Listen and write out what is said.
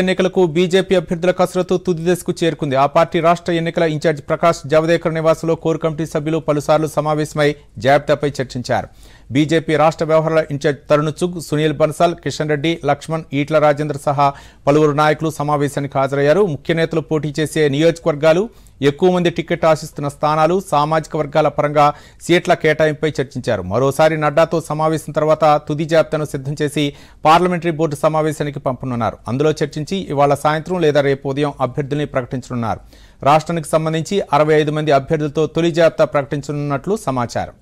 ఎన్నికలకు బీజేపీ అభ్యర్థుల కసరత్తు తుది దశకు చేరుకుంది ఆ పార్టీ రాష్ట్ర ఎన్నికల ఇన్ఛార్జ్ ప్రకాష్ జవదేకర్ నివాసంలో కోర్ కమిటీ సభ్యులు పలుసార్లు సమావేశమై జాబితాపై చర్చించారు బీజేపీ రాష్ట్ర వ్యవహారాల ఇన్ఛార్జ్ తరుణ్ చుగ్ సునీల్ బన్సాల్ కిషన్ రెడ్డి లక్ష్మణ్ ఈట్ల రాజేందర్ సహా పలువురు నాయకులు సమావేశానికి హాజరయ్యారు ముఖ్య నేతలు పోటీ చేసే నియోజకవర్గాలు ఎక్కువ మంది టికెట్ ఆశిస్తున్న స్థానాలు సామాజిక వర్గాల పరంగా సీట్ల కేటాయింపుపై చర్చించారు మరోసారి నడ్డాతో సమావేశం తర్వాత తుది జాబితాను సిద్ధం చేసి పార్లమెంటరీ బోర్డు సమావేశానికి పంపనున్నారు అందులో చర్చించి ఇవాళ సాయంత్రం లేదా రేపు ఉదయం అభ్యర్థుల్ని ప్రకటించనున్నారు రాష్ట్రానికి సంబంధించి అరవై మంది అభ్యర్థులతో తొలి జాబితా ప్రకటించనున్నట్లు సమాచారం